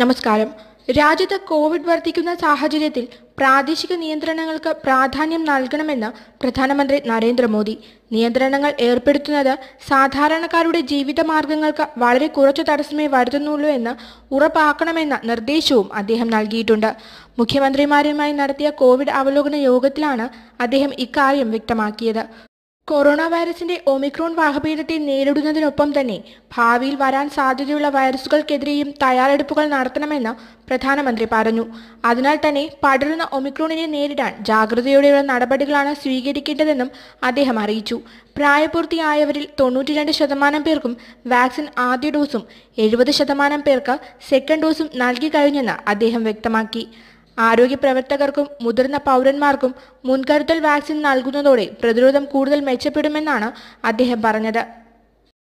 നമസ്കാരം രാജ്യത്ത് കോവിഡ് വർദ്ധിക്കുന്ന സാഹചര്യത്തിൽ പ്രാദേശിക നിയന്ത്രണങ്ങൾക്ക് പ്രാധാന്യം നൽകണമെന്ന് പ്രധാനമന്ത്രി നരേന്ദ്രമോദി നിയന്ത്രണങ്ങൾ ഏർപ്പെടുത്തുന്നത് സാധാരണക്കാരുടെ മാർഗങ്ങൾക്ക് വളരെ കുറച്ച് തടസ്സമേ വരുത്തുന്നുള്ളൂ എന്ന് ഉറപ്പാക്കണമെന്ന നിർദ്ദേശവും അദ്ദേഹം നൽകിയിട്ടുണ്ട് മുഖ്യമന്ത്രിമാരുമായി നടത്തിയ കോവിഡ് അവലോകന യോഗത്തിലാണ് അദ്ദേഹം ഇക്കാര്യം വ്യക്തമാക്കിയത് കൊറോണ വൈറസിന്റെ ഒമിക്രോൺ വകഭേദത്തെ നേരിടുന്നതിനൊപ്പം തന്നെ ഭാവിയിൽ വരാൻ സാധ്യതയുള്ള വൈറസുകൾക്കെതിരെയും തയ്യാറെടുപ്പുകൾ നടത്തണമെന്ന് പ്രധാനമന്ത്രി പറഞ്ഞു അതിനാൽ തന്നെ പടരുന്ന ഒമിക്രോണിനെ നേരിടാൻ ജാഗ്രതയോടെയുള്ള നടപടികളാണ് സ്വീകരിക്കേണ്ടതെന്നും അദ്ദേഹം അറിയിച്ചു പ്രായപൂർത്തിയായവരിൽ തൊണ്ണൂറ്റിരണ്ട് ശതമാനം പേർക്കും വാക്സിൻ ആദ്യ ഡോസും എഴുപത് ശതമാനം പേർക്ക് സെക്കൻഡ് ഡോസും നൽകി കഴിഞ്ഞെന്ന് അദ്ദേഹം വ്യക്തമാക്കി ആരോഗ്യപ്രവർത്തകർക്കും മുതിർന്ന പൗരന്മാർക്കും മുൻകരുതൽ വാക്സിൻ നൽകുന്നതോടെ പ്രതിരോധം കൂടുതൽ മെച്ചപ്പെടുമെന്നാണ് അദ്ദേഹം പറഞ്ഞത്